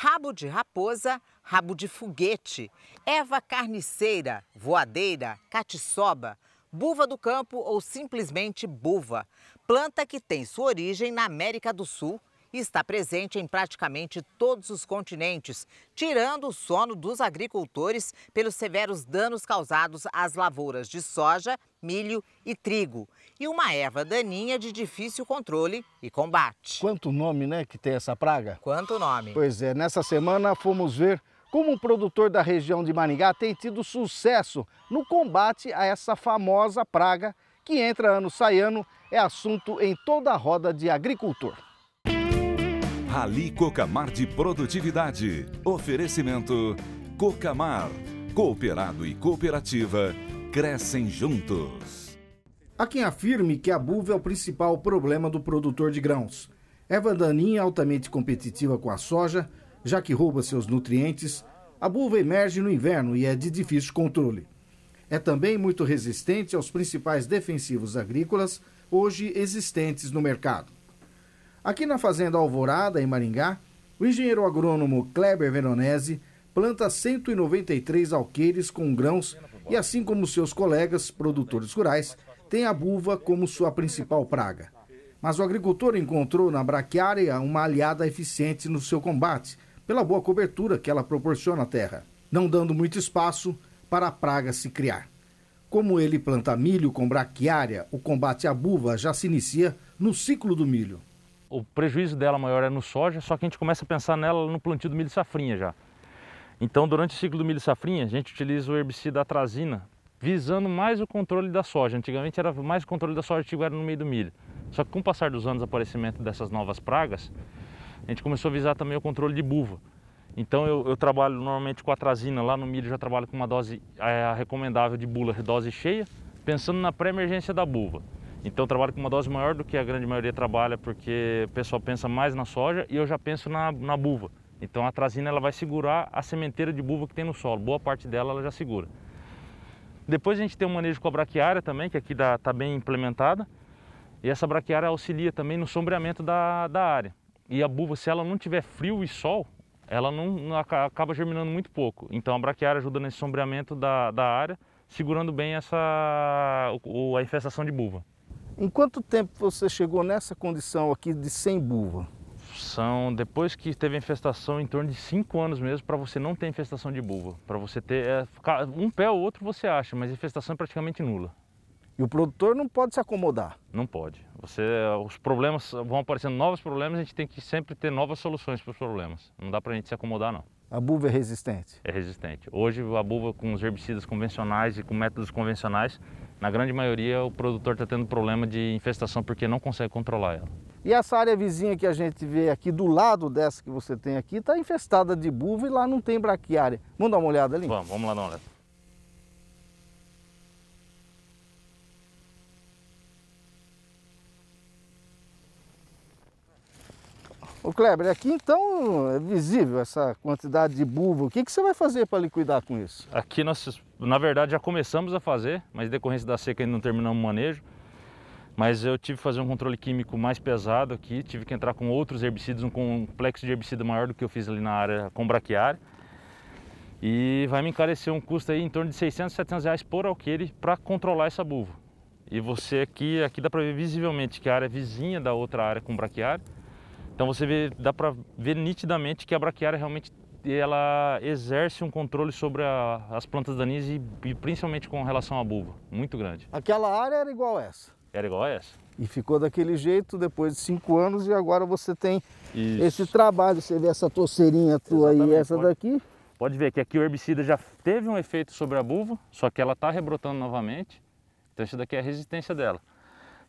rabo de raposa, rabo de foguete, erva carniceira, voadeira, catiçoba, buva do campo ou simplesmente buva, planta que tem sua origem na América do Sul está presente em praticamente todos os continentes, tirando o sono dos agricultores pelos severos danos causados às lavouras de soja, milho e trigo. E uma erva daninha de difícil controle e combate. Quanto nome, né, que tem essa praga? Quanto nome. Pois é, nessa semana fomos ver como um produtor da região de Maringá tem tido sucesso no combate a essa famosa praga que entra ano sai ano é assunto em toda a roda de agricultor. Rally Cocamar de Produtividade. Oferecimento Cocamar. Cooperado e cooperativa crescem juntos. Há quem afirme que a buva é o principal problema do produtor de grãos. Eva daninha altamente competitiva com a soja, já que rouba seus nutrientes, a buva emerge no inverno e é de difícil controle. É também muito resistente aos principais defensivos agrícolas hoje existentes no mercado. Aqui na Fazenda Alvorada, em Maringá, o engenheiro agrônomo Kleber Veronese planta 193 alqueires com grãos e, assim como seus colegas produtores rurais, tem a buva como sua principal praga. Mas o agricultor encontrou na braquiária uma aliada eficiente no seu combate, pela boa cobertura que ela proporciona à terra, não dando muito espaço para a praga se criar. Como ele planta milho com braquiária, o combate à buva já se inicia no ciclo do milho. O prejuízo dela maior é no soja, só que a gente começa a pensar nela no plantio do milho safrinha já. Então, durante o ciclo do milho safrinha, a gente utiliza o herbicida atrazina, visando mais o controle da soja. Antigamente era mais o controle da soja, antigo era no meio do milho. Só que com o passar dos anos, o aparecimento dessas novas pragas, a gente começou a visar também o controle de buva. Então eu, eu trabalho normalmente com atrazina, lá no milho já trabalho com uma dose é, recomendável de bula, dose cheia, pensando na pré-emergência da buva. Então eu trabalho com uma dose maior do que a grande maioria trabalha, porque o pessoal pensa mais na soja e eu já penso na, na buva. Então a trazina ela vai segurar a sementeira de buva que tem no solo, boa parte dela ela já segura. Depois a gente tem o manejo com a braquiária também, que aqui está bem implementada. E essa braquiária auxilia também no sombreamento da, da área. E a buva, se ela não tiver frio e sol, ela não, não acaba germinando muito pouco. Então a braquiária ajuda nesse sombreamento da, da área, segurando bem essa, o, a infestação de buva. Em quanto tempo você chegou nessa condição aqui de sem buva? São depois que teve infestação em torno de cinco anos mesmo para você não ter infestação de buva. Para você ter é, um pé ou outro você acha, mas infestação é praticamente nula. E o produtor não pode se acomodar? Não pode. Você, os problemas vão aparecendo novos problemas, a gente tem que sempre ter novas soluções para os problemas. Não dá para a gente se acomodar não. A buva é resistente? É resistente. Hoje a buva com os herbicidas convencionais e com métodos convencionais na grande maioria, o produtor está tendo problema de infestação porque não consegue controlar ela. E essa área vizinha que a gente vê aqui, do lado dessa que você tem aqui, está infestada de buva e lá não tem braquiária. Vamos dar uma olhada ali? Vamos, vamos lá dar uma olhada. Ô Kleber, aqui então é visível essa quantidade de buvo. O que, que você vai fazer para liquidar com isso? Aqui nós, na verdade, já começamos a fazer, mas decorrência da seca ainda não terminamos o manejo. Mas eu tive que fazer um controle químico mais pesado aqui, tive que entrar com outros herbicidas, um complexo de herbicida maior do que eu fiz ali na área com braquiária. E vai me encarecer um custo aí em torno de 600, 700 reais por alqueire para controlar essa buvo. E você aqui, aqui dá para ver visivelmente que a área é vizinha da outra área com braquiária então você vê, dá para ver nitidamente que a braquiária realmente ela exerce um controle sobre a, as plantas daninhas e, e, principalmente com relação à bulva, muito grande. Aquela área era igual a essa? Era igual a essa. E ficou daquele jeito depois de cinco anos e agora você tem Isso. esse trabalho, você vê essa torceirinha tua Exatamente, e essa pode, daqui. Pode ver que aqui o herbicida já teve um efeito sobre a bulva, só que ela está rebrotando novamente, então isso daqui é a resistência dela.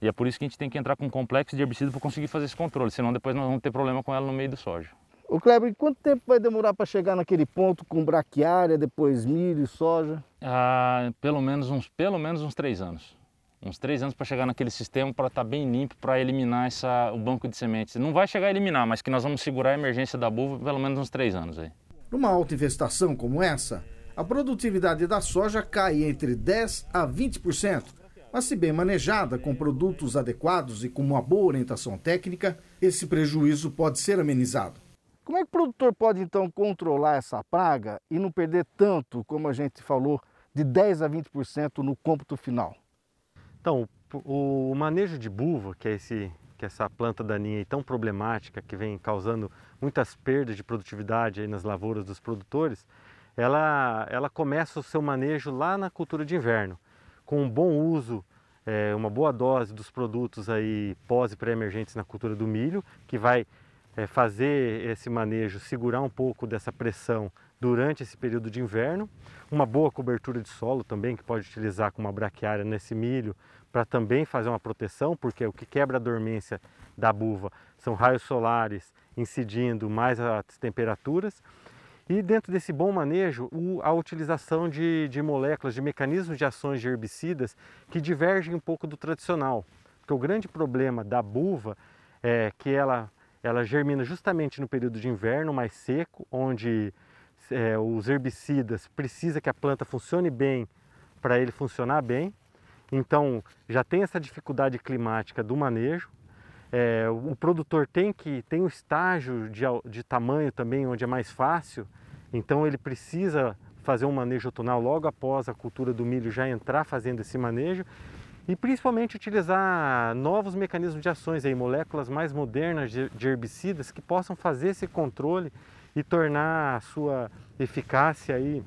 E é por isso que a gente tem que entrar com um complexo de herbicida para conseguir fazer esse controle, senão depois nós vamos ter problema com ela no meio do soja. O Kleber, quanto tempo vai demorar para chegar naquele ponto com braquiária, depois milho, e soja? Ah, pelo menos uns pelo menos uns três anos. Uns três anos para chegar naquele sistema para estar tá bem limpo, para eliminar essa, o banco de sementes. Não vai chegar a eliminar, mas que nós vamos segurar a emergência da buva pelo menos uns três anos aí. Numa alta infestação como essa, a produtividade da soja cai entre 10 a 20% mas se bem manejada com produtos adequados e com uma boa orientação técnica, esse prejuízo pode ser amenizado. Como é que o produtor pode então controlar essa praga e não perder tanto, como a gente falou, de 10 a 20% no cômputo final? Então, o manejo de buva, que é esse que é essa planta daninha tão problemática que vem causando muitas perdas de produtividade nas lavouras dos produtores, ela, ela começa o seu manejo lá na cultura de inverno com um bom uso, é, uma boa dose dos produtos aí pós e pré-emergentes na cultura do milho, que vai é, fazer esse manejo segurar um pouco dessa pressão durante esse período de inverno. Uma boa cobertura de solo também, que pode utilizar com uma braquiária nesse milho, para também fazer uma proteção, porque o que quebra a dormência da buva são raios solares incidindo mais as temperaturas. E dentro desse bom manejo, a utilização de, de moléculas, de mecanismos de ações de herbicidas que divergem um pouco do tradicional. Porque o grande problema da buva é que ela, ela germina justamente no período de inverno mais seco, onde é, os herbicidas precisa que a planta funcione bem para ele funcionar bem. Então já tem essa dificuldade climática do manejo. É, o produtor tem que tem um estágio de, de tamanho também onde é mais fácil, então ele precisa fazer um manejo tonal logo após a cultura do milho já entrar fazendo esse manejo e principalmente utilizar novos mecanismos de ações, aí, moléculas mais modernas de, de herbicidas que possam fazer esse controle e tornar a sua eficácia aí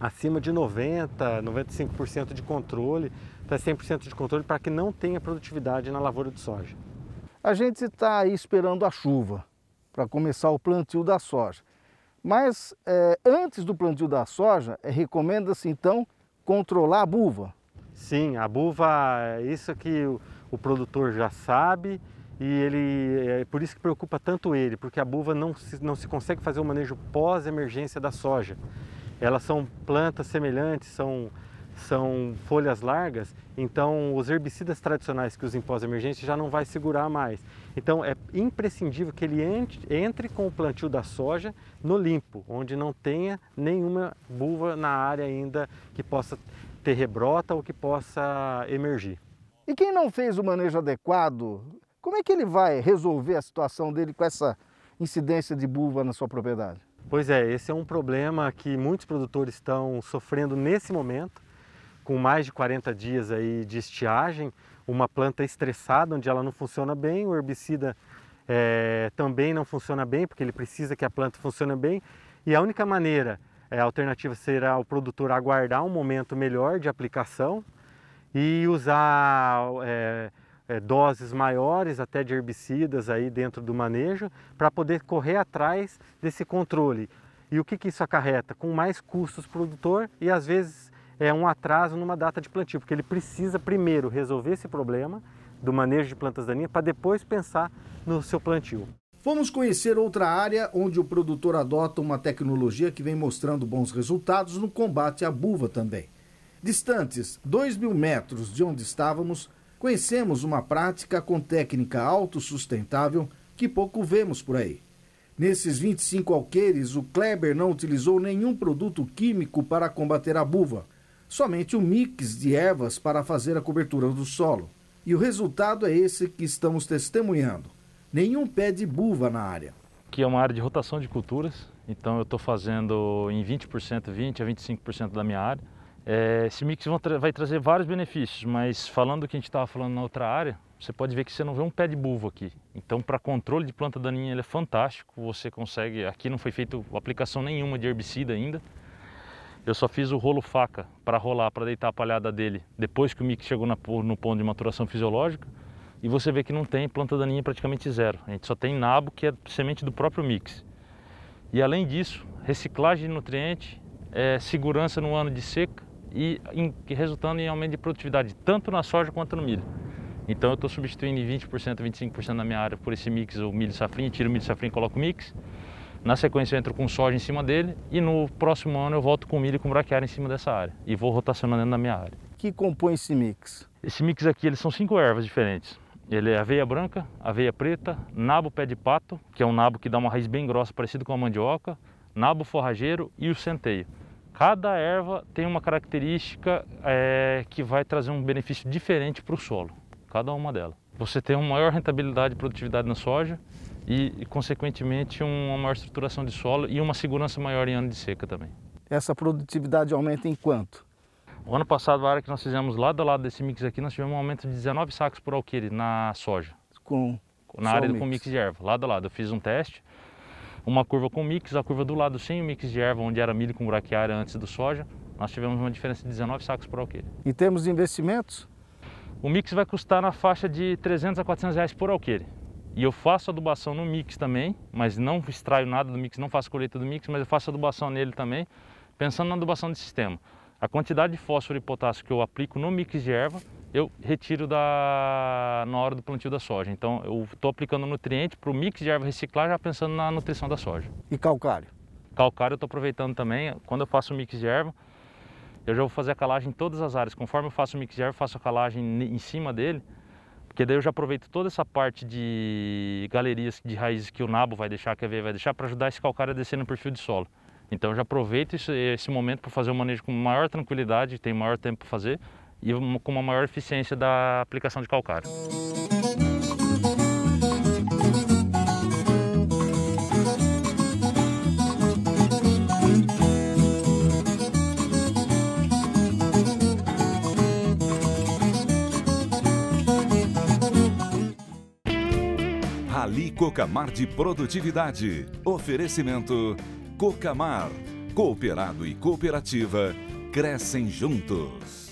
acima de 90, 95% de controle, até 100% de controle para que não tenha produtividade na lavoura de soja. A gente está aí esperando a chuva para começar o plantio da soja. Mas é, antes do plantio da soja, é, recomenda-se então controlar a buva. Sim, a buva, é isso que o, o produtor já sabe e ele é por isso que preocupa tanto ele, porque a buva não se, não se consegue fazer o manejo pós-emergência da soja. Elas são plantas semelhantes, são são folhas largas, então os herbicidas tradicionais que usam em pós-emergência já não vai segurar mais. Então é imprescindível que ele entre com o plantio da soja no limpo, onde não tenha nenhuma buva na área ainda que possa ter rebrota ou que possa emergir. E quem não fez o manejo adequado, como é que ele vai resolver a situação dele com essa incidência de buva na sua propriedade? Pois é, esse é um problema que muitos produtores estão sofrendo nesse momento com mais de 40 dias aí de estiagem, uma planta estressada, onde ela não funciona bem, o herbicida é, também não funciona bem, porque ele precisa que a planta funcione bem, e a única maneira, é, a alternativa será o produtor aguardar um momento melhor de aplicação e usar é, é, doses maiores até de herbicidas aí dentro do manejo para poder correr atrás desse controle. E o que, que isso acarreta? Com mais custos produtor e às vezes é um atraso numa data de plantio, porque ele precisa primeiro resolver esse problema do manejo de plantas daninhas para depois pensar no seu plantio. Vamos conhecer outra área onde o produtor adota uma tecnologia que vem mostrando bons resultados no combate à buva também. Distantes 2 mil metros de onde estávamos, conhecemos uma prática com técnica autossustentável que pouco vemos por aí. Nesses 25 alqueires, o Kleber não utilizou nenhum produto químico para combater a buva, somente um mix de ervas para fazer a cobertura do solo. E o resultado é esse que estamos testemunhando. Nenhum pé de buva na área. Aqui é uma área de rotação de culturas, então eu estou fazendo em 20%, 20% a 25% da minha área. É, esse mix tra vai trazer vários benefícios, mas falando do que a gente estava falando na outra área, você pode ver que você não vê um pé de buva aqui. Então, para controle de planta daninha, ele é fantástico. Você consegue. Aqui não foi feita aplicação nenhuma de herbicida ainda. Eu só fiz o rolo faca para rolar, para deitar a palhada dele depois que o mix chegou na, no ponto de maturação fisiológica. E você vê que não tem planta daninha praticamente zero. A gente só tem nabo, que é semente do próprio mix. E além disso, reciclagem de nutriente, é, segurança no ano de seca e em, resultando em aumento de produtividade, tanto na soja quanto no milho. Então eu estou substituindo 20%, 25% da minha área por esse mix, o milho safrinha, tiro o milho safrinha e coloco o mix. Na sequência eu entro com soja em cima dele e no próximo ano eu volto com milho e com braquiária em cima dessa área. E vou rotacionando dentro da minha área. que compõe esse mix? Esse mix aqui eles são cinco ervas diferentes. Ele é aveia branca, aveia preta, nabo pé de pato, que é um nabo que dá uma raiz bem grossa, parecido com a mandioca, nabo forrageiro e o centeio. Cada erva tem uma característica é, que vai trazer um benefício diferente para o solo, cada uma delas. Você tem uma maior rentabilidade e produtividade na soja e, e, consequentemente, uma maior estruturação de solo e uma segurança maior em ano de seca também. Essa produtividade aumenta em quanto? O ano passado, a área que nós fizemos lado a lado desse mix aqui, nós tivemos um aumento de 19 sacos por alqueire na soja. Com Na área mix. com mix de erva, lado a lado. Eu fiz um teste, uma curva com mix, a curva do lado sem o mix de erva, onde era milho com braquiária antes do soja. Nós tivemos uma diferença de 19 sacos por alqueire. Em termos de investimentos? O mix vai custar na faixa de 300 a 400 reais por alqueire. E eu faço adubação no mix também, mas não extraio nada do mix, não faço colheita do mix, mas eu faço adubação nele também, pensando na adubação de sistema. A quantidade de fósforo e potássio que eu aplico no mix de erva, eu retiro da... na hora do plantio da soja. Então eu estou aplicando nutriente para o mix de erva reciclar, já pensando na nutrição da soja. E calcário? Calcário eu estou aproveitando também, quando eu faço o mix de erva, eu já vou fazer a calagem em todas as áreas. Conforme eu faço o mix de erva, faço a calagem em cima dele, porque daí eu já aproveito toda essa parte de galerias de raízes que o nabo vai deixar, que a veia vai deixar, para ajudar esse calcário a descer no perfil de solo. Então eu já aproveito esse, esse momento para fazer o manejo com maior tranquilidade, tem maior tempo para fazer e com uma maior eficiência da aplicação de calcário. Rally Cocamar de Produtividade. Oferecimento Cocamar. Cooperado e cooperativa crescem juntos.